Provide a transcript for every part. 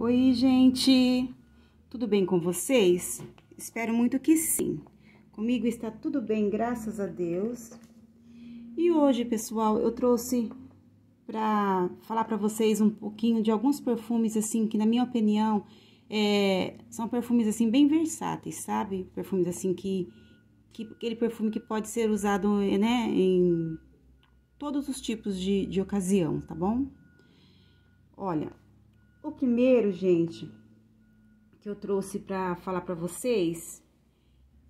Oi, gente! Tudo bem com vocês? Espero muito que sim. Comigo está tudo bem, graças a Deus. E hoje, pessoal, eu trouxe para falar para vocês um pouquinho de alguns perfumes, assim, que na minha opinião é, são perfumes, assim, bem versáteis, sabe? Perfumes, assim, que, que aquele perfume que pode ser usado, né, em todos os tipos de, de ocasião, tá bom? Olha, o primeiro, gente, que eu trouxe para falar para vocês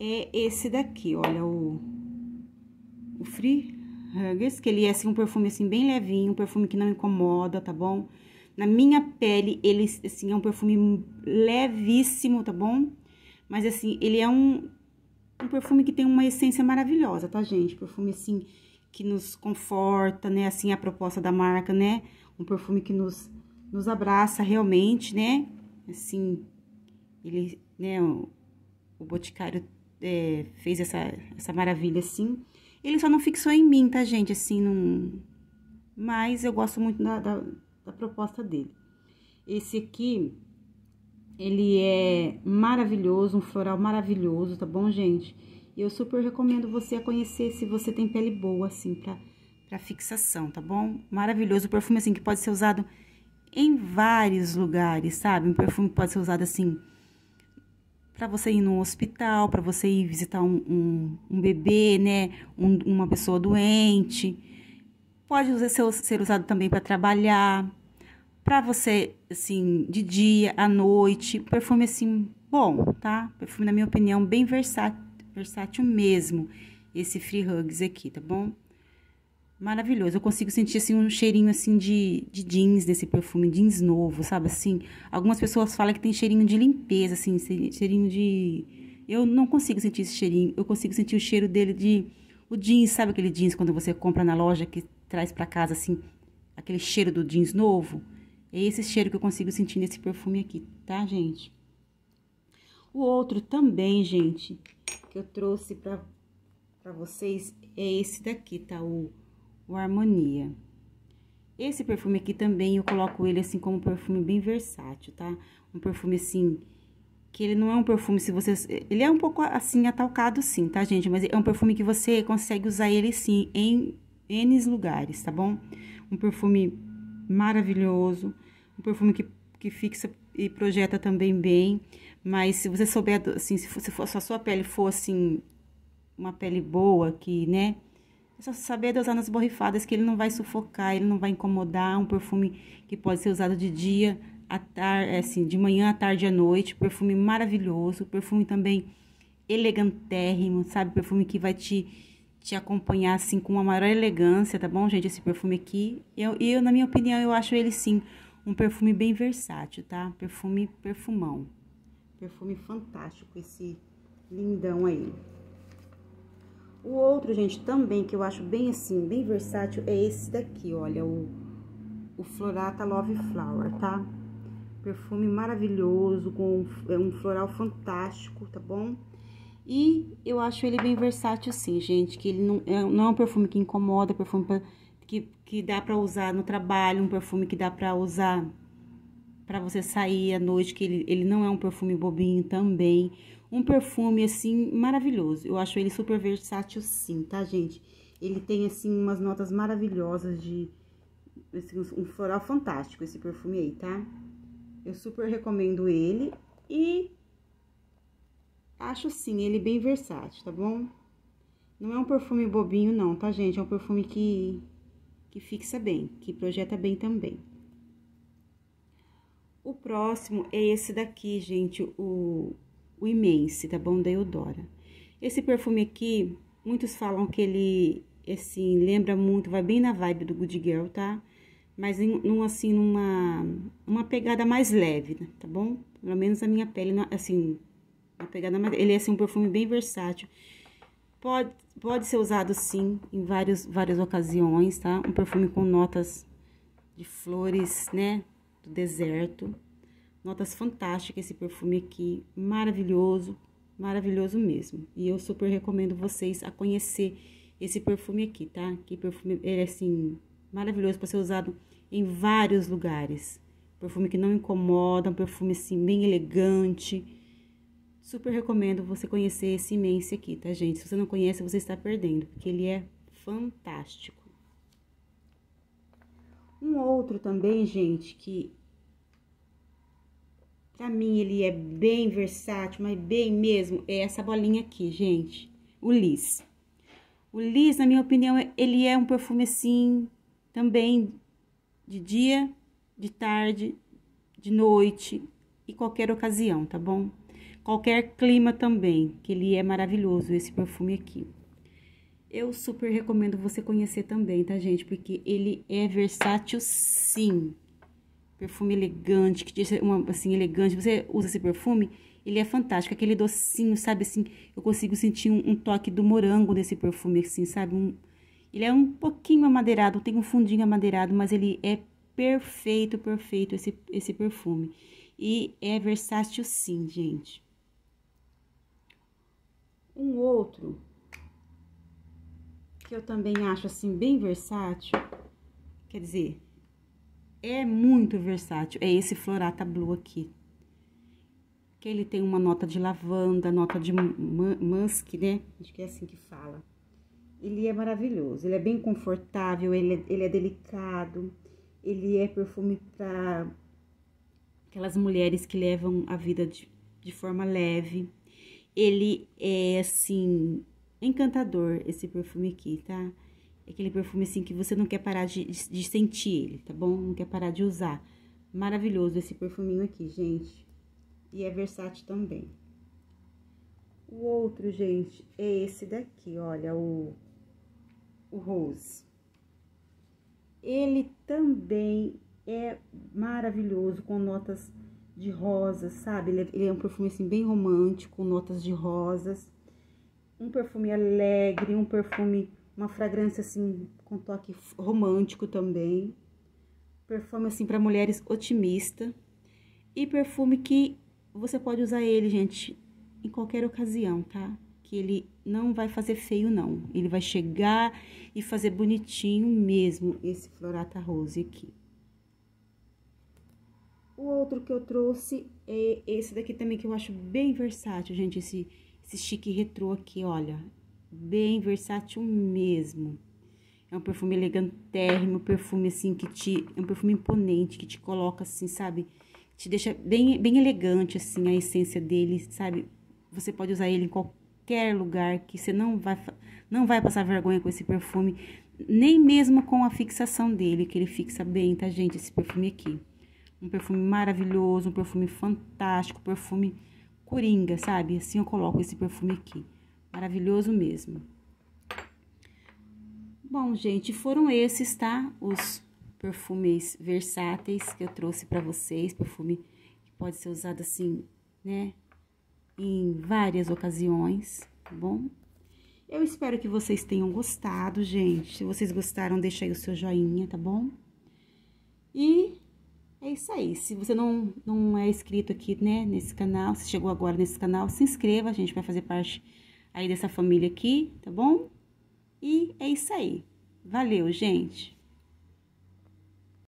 é esse daqui, olha o o Free Huggers, que ele é assim um perfume assim bem levinho, um perfume que não incomoda, tá bom? Na minha pele, ele assim é um perfume levíssimo, tá bom? Mas assim, ele é um um perfume que tem uma essência maravilhosa, tá, gente? Perfume assim que nos conforta, né? Assim a proposta da marca, né? Um perfume que nos nos abraça realmente, né? Assim, ele, né, o, o Boticário é, fez essa, essa maravilha assim. Ele só não fixou em mim, tá, gente? Assim, não. Mas eu gosto muito da, da, da proposta dele. Esse aqui, ele é maravilhoso, um floral maravilhoso, tá bom, gente? E eu super recomendo você a conhecer se você tem pele boa, assim, pra, pra fixação, tá bom? Maravilhoso, perfume, assim, que pode ser usado em vários lugares, sabe? Um perfume pode ser usado assim para você ir no hospital, para você ir visitar um, um, um bebê, né? Um, uma pessoa doente. Pode ser, ser usado também para trabalhar, para você, assim, de dia, à noite. Perfume, assim, bom, tá? Perfume, na minha opinião, bem versátil, versátil mesmo. Esse Free Hugs aqui, tá bom? maravilhoso. Eu consigo sentir assim um cheirinho assim de, de jeans desse perfume, jeans novo, sabe assim? Algumas pessoas falam que tem cheirinho de limpeza, assim, cheirinho de eu não consigo sentir esse cheirinho. Eu consigo sentir o cheiro dele de o jeans, sabe aquele jeans quando você compra na loja que traz para casa assim, aquele cheiro do jeans novo? É esse cheiro que eu consigo sentir nesse perfume aqui, tá, gente? O outro também, gente, que eu trouxe para para vocês é esse daqui, tá? O o Harmonia. Esse perfume aqui também eu coloco ele assim como um perfume bem versátil, tá? Um perfume assim que ele não é um perfume se você ele é um pouco assim atalcado sim, tá, gente? Mas é um perfume que você consegue usar ele sim em N lugares, tá bom? Um perfume maravilhoso, um perfume que, que fixa e projeta também bem, mas se você souber assim, se, for, se a sua pele for assim uma pele boa que, né, é só saber dosar nas borrifadas que ele não vai sufocar, ele não vai incomodar. Um perfume que pode ser usado de dia, à tarde, é assim, de manhã à tarde à noite. Perfume maravilhoso, perfume também elegantérrimo, sabe? Perfume que vai te, te acompanhar, assim, com uma maior elegância, tá bom, gente? Esse perfume aqui. Eu, eu, na minha opinião, eu acho ele, sim, um perfume bem versátil, tá? Perfume perfumão. Perfume fantástico esse lindão aí. O outro, gente, também, que eu acho bem assim, bem versátil, é esse daqui, olha, o, o Florata Love Flower, tá? Perfume maravilhoso, com um é floral fantástico, tá bom? E eu acho ele bem versátil assim, gente, que ele não é, não é um perfume que incomoda, é perfume pra, que, que dá pra usar no trabalho, um perfume que dá pra usar pra você sair à noite, que ele, ele não é um perfume bobinho também um perfume assim maravilhoso. Eu acho ele super versátil sim, tá, gente? Ele tem assim umas notas maravilhosas de assim, um floral fantástico esse perfume aí, tá? Eu super recomendo ele e acho sim ele bem versátil, tá bom? Não é um perfume bobinho não, tá, gente? É um perfume que que fixa bem, que projeta bem também. O próximo é esse daqui, gente, o o Imense, da tá Bom da Eudora. Esse perfume aqui, muitos falam que ele, assim, lembra muito, vai bem na vibe do Good Girl, tá? Mas em, num, assim, numa uma pegada mais leve, né? tá bom? Pelo menos a minha pele, assim, uma pegada mais... Ele é, assim, um perfume bem versátil. Pode, pode ser usado, sim, em vários, várias ocasiões, tá? Um perfume com notas de flores, né? Do deserto. Notas fantásticas esse perfume aqui, maravilhoso, maravilhoso mesmo. E eu super recomendo vocês a conhecer esse perfume aqui, tá? Que perfume, ele é assim, maravilhoso para ser usado em vários lugares. Perfume que não incomoda, um perfume assim bem elegante. Super recomendo você conhecer esse imenso aqui, tá, gente? Se você não conhece, você está perdendo, porque ele é fantástico. Um outro também, gente, que Pra mim, ele é bem versátil, mas bem mesmo, é essa bolinha aqui, gente. O Liz. O Liz, na minha opinião, ele é um perfume assim, também de dia, de tarde, de noite e qualquer ocasião, tá bom? Qualquer clima também, que ele é maravilhoso, esse perfume aqui. Eu super recomendo você conhecer também, tá, gente? Porque ele é versátil sim. Perfume elegante, que deixa uma, assim, elegante. Você usa esse perfume, ele é fantástico. Aquele docinho, sabe, assim, eu consigo sentir um, um toque do morango nesse perfume, assim, sabe? Um, ele é um pouquinho amadeirado, tem um fundinho amadeirado, mas ele é perfeito, perfeito esse, esse perfume. E é versátil sim, gente. Um outro que eu também acho assim bem versátil, quer dizer, é muito versátil. É esse Florata Blue aqui. Que ele tem uma nota de lavanda, nota de musk, né? Acho que é assim que fala. Ele é maravilhoso, ele é bem confortável, ele é, ele é delicado, ele é perfume para aquelas mulheres que levam a vida de, de forma leve. Ele é, assim, encantador esse perfume aqui, tá? aquele perfume assim que você não quer parar de, de sentir ele, tá bom? Não quer parar de usar. Maravilhoso esse perfuminho aqui, gente. E é versátil também. O outro, gente, é esse daqui, olha, o, o Rose. Ele também é maravilhoso, com notas de rosas, sabe? Ele é, ele é, um perfume, assim, bem romântico, com notas de rosas. Um perfume alegre, um perfume uma fragrância assim com toque romântico também. Perfume assim para mulheres otimista e perfume que você pode usar ele, gente, em qualquer ocasião, tá? Que ele não vai fazer feio não. Ele vai chegar e fazer bonitinho mesmo esse Florata Rose aqui. O outro que eu trouxe é esse daqui também que eu acho bem versátil, gente, esse esse chique retrô aqui, olha bem versátil mesmo. É um perfume elegantérrimo, perfume assim que te, é um perfume imponente que te coloca assim, sabe? Te deixa bem, bem elegante assim a essência dele, sabe? Você pode usar ele em qualquer lugar que você não vai não vai passar vergonha com esse perfume, nem mesmo com a fixação dele, que ele fixa bem, tá, gente, esse perfume aqui. Um perfume maravilhoso, um perfume fantástico, perfume coringa, sabe? Assim eu coloco esse perfume aqui. Maravilhoso mesmo. Bom, gente, foram esses, tá? Os perfumes versáteis que eu trouxe para vocês, perfume que pode ser usado assim, né, em várias ocasiões, tá bom? Eu espero que vocês tenham gostado, gente. Se vocês gostaram, deixa aí o seu joinha, tá bom? E é isso aí. Se você não, não é inscrito aqui, né, nesse canal, se chegou agora nesse canal, se inscreva, gente, vai fazer parte aí dessa família aqui, tá bom? E é isso aí. Valeu, gente!